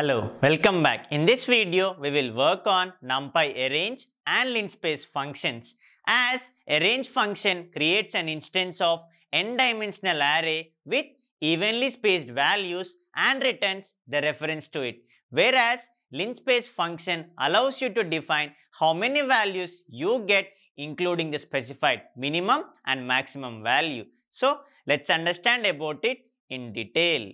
Hello, welcome back. In this video, we will work on NumPy arrange and linspace functions as arrange function creates an instance of n-dimensional array with evenly spaced values and returns the reference to it. Whereas linspace function allows you to define how many values you get including the specified minimum and maximum value. So let's understand about it in detail.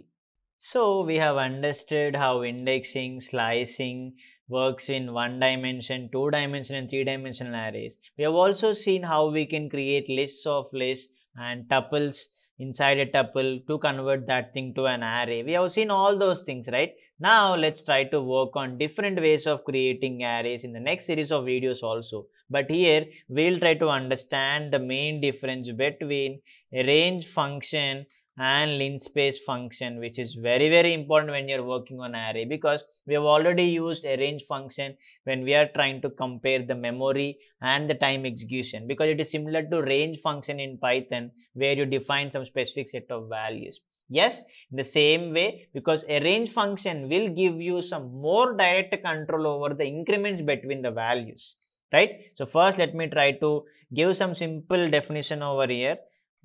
So we have understood how indexing, slicing works in one dimension, two dimension and three dimensional arrays. We have also seen how we can create lists of lists and tuples inside a tuple to convert that thing to an array. We have seen all those things, right? Now let's try to work on different ways of creating arrays in the next series of videos also. But here we'll try to understand the main difference between a range function and linspace function which is very very important when you're working on array because we have already used a range function when we are trying to compare the memory and the time execution because it is similar to range function in python where you define some specific set of values yes in the same way because a range function will give you some more direct control over the increments between the values right so first let me try to give some simple definition over here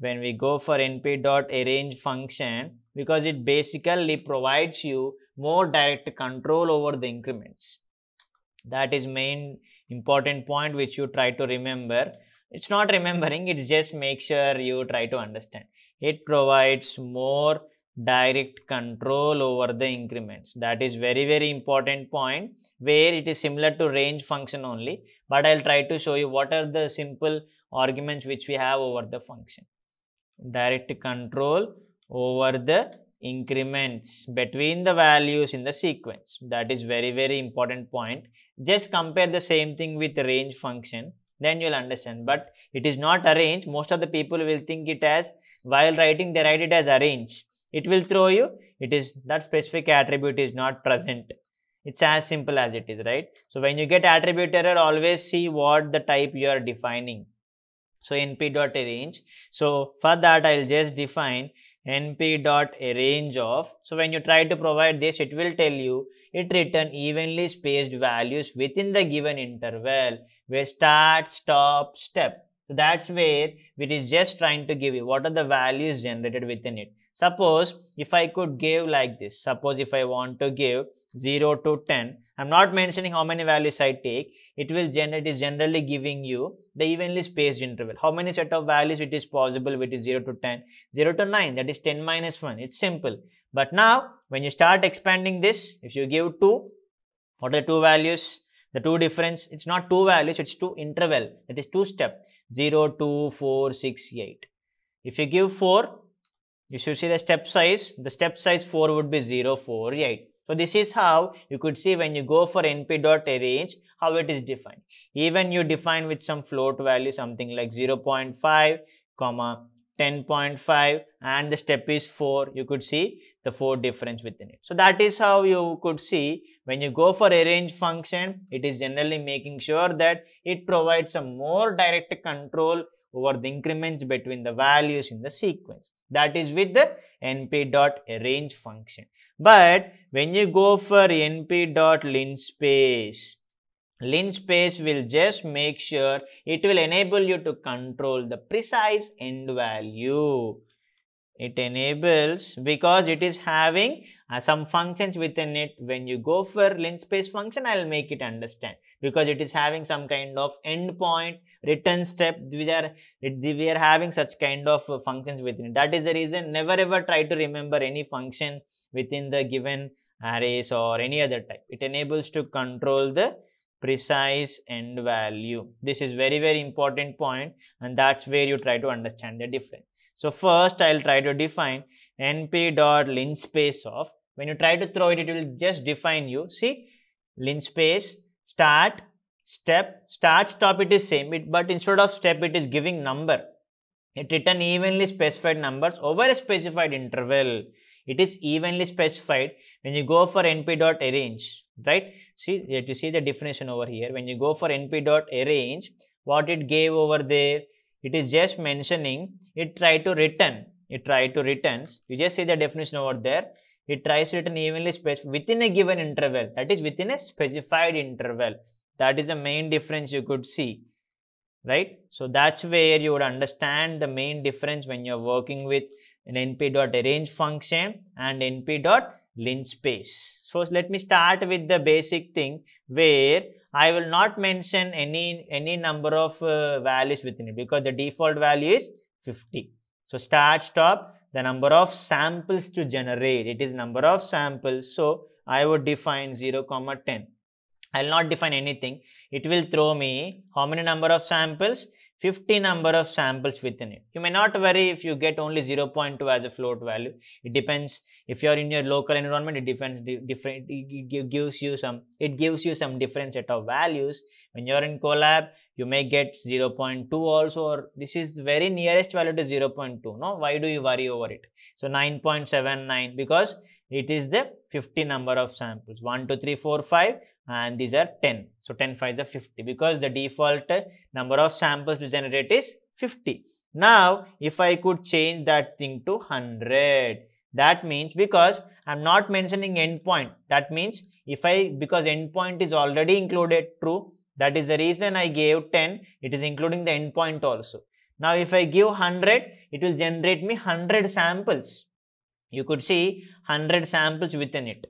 when we go for np.arrange function because it basically provides you more direct control over the increments. That is main important point which you try to remember. It's not remembering, it's just make sure you try to understand. It provides more direct control over the increments. That is very, very important point where it is similar to range function only. But I'll try to show you what are the simple arguments which we have over the function direct control over the increments between the values in the sequence. That is very, very important point. Just compare the same thing with range function, then you'll understand. But it is not arrange. Most of the people will think it as, while writing, they write it as arrange. It will throw you. It is that specific attribute is not present. It's as simple as it is, right? So when you get attribute error, always see what the type you are defining. So np dot arrange. So for that I will just define np dot arrange of. So when you try to provide this, it will tell you it return evenly spaced values within the given interval where start, stop, step. So that's where it is just trying to give you what are the values generated within it. Suppose if I could give like this, suppose if I want to give 0 to 10, I'm not mentioning how many values I take, it will generate is generally giving you the evenly spaced interval. How many set of values it is possible which is 0 to 10, 0 to 9 that is 10 minus 1, it's simple. But now when you start expanding this, if you give 2, what are the two values? The two difference, it's not two values, it's two interval. It is two step 0, 2, 4, 6, 8. If you give 4, you should see the step size. The step size 4 would be 0, 4, 8. So this is how you could see when you go for arrange how it is defined. Even you define with some float value something like 0.5 comma 10.5 and the step is 4 you could see the 4 difference within it. So that is how you could see when you go for a range function it is generally making sure that it provides a more direct control over the increments between the values in the sequence that is with the np dot arrange function. But when you go for np dot linspace Linspace will just make sure it will enable you to control the precise end value. It enables because it is having uh, some functions within it. When you go for linspace space function, I'll make it understand because it is having some kind of endpoint, return step. We are, we are having such kind of uh, functions within it. That is the reason never ever try to remember any function within the given arrays or any other type. It enables to control the precise end value this is very very important point and that's where you try to understand the difference so first i'll try to define np dot linspace of when you try to throw it it will just define you see linspace start step start stop it is same it, but instead of step it is giving number it written evenly specified numbers over a specified interval it is evenly specified when you go for np dot arrange, right? See that you see the definition over here. When you go for np dot arrange, what it gave over there, it is just mentioning it try to return. It try to returns. You just see the definition over there. It tries to return evenly specified within a given interval. That is within a specified interval. That is the main difference you could see right so that's where you would understand the main difference when you're working with an np.arrange function and np.linspace. So let me start with the basic thing where I will not mention any, any number of uh, values within it because the default value is 50. So start, stop, the number of samples to generate, it is number of samples. So I would define 0, comma 10. I will not define anything it will throw me how many number of samples? 50 number of samples within it. You may not worry if you get only 0.2 as a float value. It depends if you are in your local environment, it depends different, it gives you some, it gives you some different set of values. When you are in Colab, you may get 0.2 also or this is very nearest value to 0.2. No, why do you worry over it? So 9.79 because it is the 50 number of samples 1, 2, 3, 4, 5 and these are 10. So 10, 5 is of 50 because the default number of samples to generate is 50. Now, if I could change that thing to 100, that means because I'm not mentioning endpoint, that means if I, because endpoint is already included true, that is the reason I gave 10, it is including the endpoint also. Now, if I give 100, it will generate me 100 samples. You could see 100 samples within it,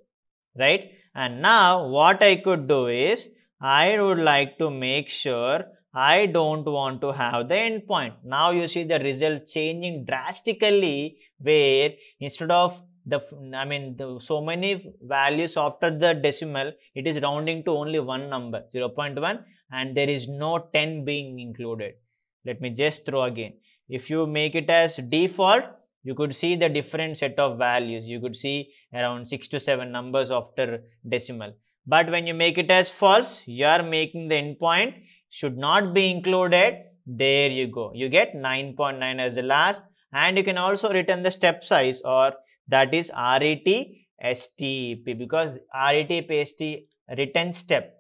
right? And now, what I could do is, I would like to make sure I don't want to have the endpoint. Now you see the result changing drastically where instead of the I mean the, so many values after the decimal it is rounding to only one number 0 0.1 and there is no 10 being included. Let me just throw again. If you make it as default you could see the different set of values. You could see around 6 to 7 numbers after decimal. But when you make it as false, you are making the endpoint should not be included. There you go. You get 9.9 .9 as the last and you can also return the step size or that is RET STEP because RET PST return step.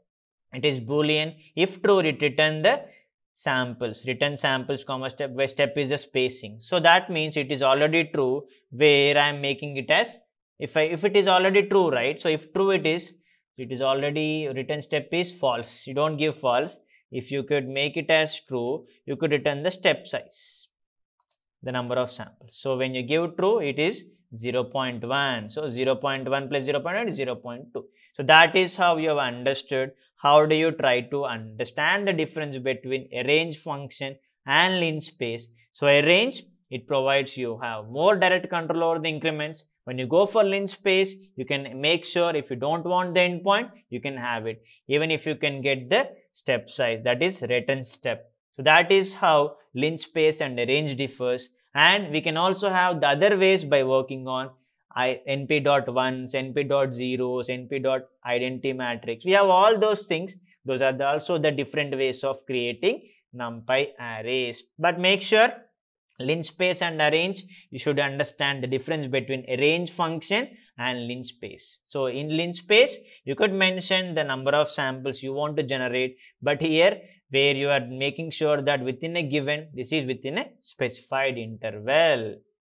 It is boolean. If true, it return the samples. Return samples comma step by step is the spacing. So that means it is already true where I am making it as if I if it is already true, right? So if true it is it is already written step is false. You don't give false. If you could make it as true, you could return the step size, the number of samples. So when you give true, it is 0.1. So 0.1 plus 0.1 is 0 0.2. So that is how you have understood. How do you try to understand the difference between arrange function and linspace? space? So arrange it provides you have more direct control over the increments. When you go for lynch space, you can make sure if you don't want the endpoint, you can have it. Even if you can get the step size, that is return step. So that is how lynch space and range differs. And we can also have the other ways by working on zeros, np.1s, np.0s, np.identity matrix. We have all those things. Those are the, also the different ways of creating NumPy arrays. But make sure lynch space and arrange you should understand the difference between arrange function and linspace space so in linspace space you could mention the number of samples you want to generate but here where you are making sure that within a given this is within a specified interval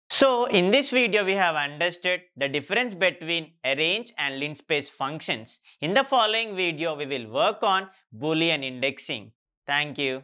so in this video we have understood the difference between arrange and linspace space functions. In the following video we will work on boolean indexing. Thank you.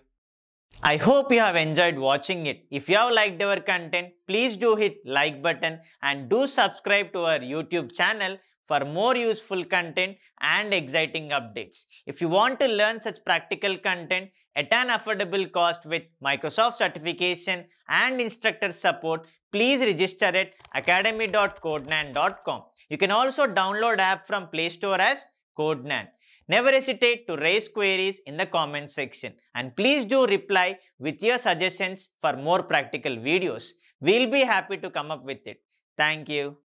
I hope you have enjoyed watching it. If you have liked our content, please do hit like button and do subscribe to our YouTube channel for more useful content and exciting updates. If you want to learn such practical content at an affordable cost with Microsoft certification and instructor support, please register at academy.codenan.com. You can also download app from Play Store as Codenan. Never hesitate to raise queries in the comment section and please do reply with your suggestions for more practical videos. We'll be happy to come up with it. Thank you.